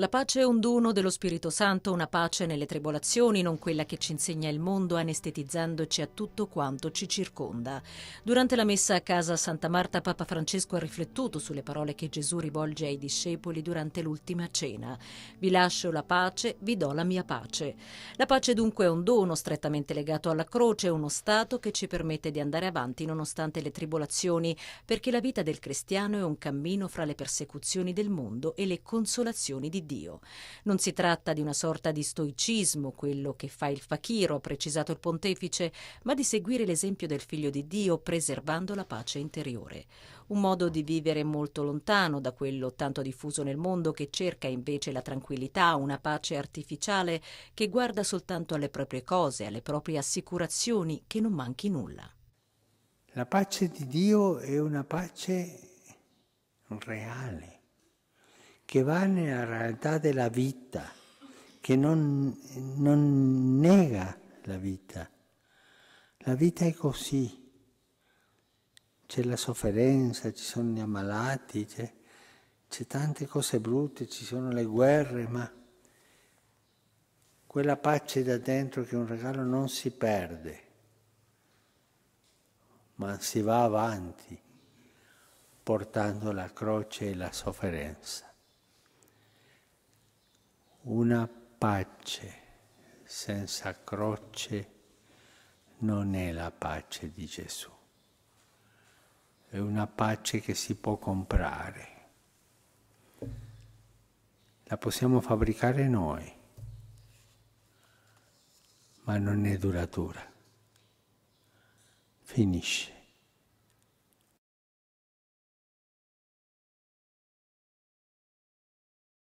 La pace è un dono dello Spirito Santo, una pace nelle tribolazioni, non quella che ci insegna il mondo anestetizzandoci a tutto quanto ci circonda. Durante la messa a casa a Santa Marta Papa Francesco ha riflettuto sulle parole che Gesù rivolge ai discepoli durante l'ultima cena. Vi lascio la pace, vi do la mia pace. La pace dunque è un dono strettamente legato alla croce, uno stato che ci permette di andare avanti nonostante le tribolazioni, perché la vita del cristiano è un cammino fra le persecuzioni del mondo e le consolazioni di Dio. Dio. Non si tratta di una sorta di stoicismo, quello che fa il fakiro, ha precisato il pontefice, ma di seguire l'esempio del figlio di Dio preservando la pace interiore. Un modo di vivere molto lontano da quello tanto diffuso nel mondo che cerca invece la tranquillità, una pace artificiale che guarda soltanto alle proprie cose, alle proprie assicurazioni, che non manchi nulla. La pace di Dio è una pace reale, che va nella realtà della vita, che non, non nega la vita. La vita è così. C'è la sofferenza, ci sono gli ammalati, c'è, c'è tante cose brutte, ci sono le guerre, ma quella pace da dentro che un regalo non si perde, ma si va avanti portando la croce e la sofferenza una pace senza croce non è la pace di Gesù. È una pace che si può comprare. La possiamo fabbricare noi, ma non è duratura. Finisce.